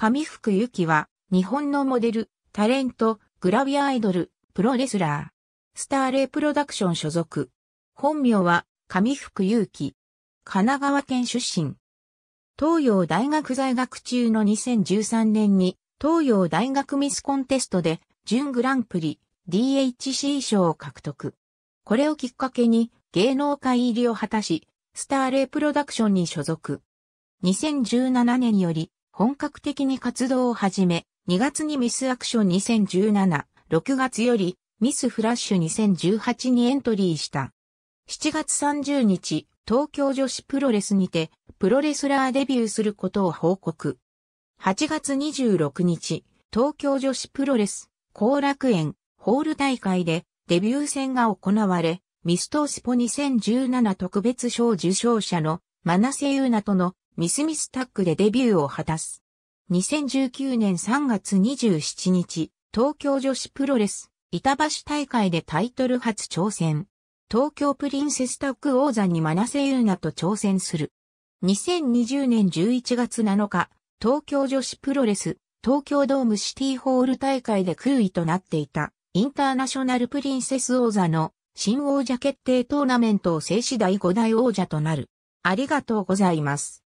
上福ゆきは、日本のモデル、タレント、グラビアアイドル、プロレスラー。スターレイプロダクション所属。本名は、上福ゆき。神奈川県出身。東洋大学在学中の2013年に、東洋大学ミスコンテストで、準グランプリ、DHC 賞を獲得。これをきっかけに、芸能界入りを果たし、スターレイプロダクションに所属。2017年より、本格的に活動を始め、2月にミスアクション2017、6月よりミスフラッシュ2018にエントリーした。7月30日、東京女子プロレスにて、プロレスラーデビューすることを報告。8月26日、東京女子プロレス、後楽園、ホール大会で、デビュー戦が行われ、ミストースポ2017特別賞受賞者の、マナセユーナとのミスミスタッグでデビューを果たす。2019年3月27日、東京女子プロレス、板橋大会でタイトル初挑戦。東京プリンセスタッグ王座にマナセユーナと挑戦する。2020年11月7日、東京女子プロレス、東京ドームシティホール大会で空位となっていた、インターナショナルプリンセス王座の新王者決定トーナメントを制し第5代王者となる。ありがとうございます。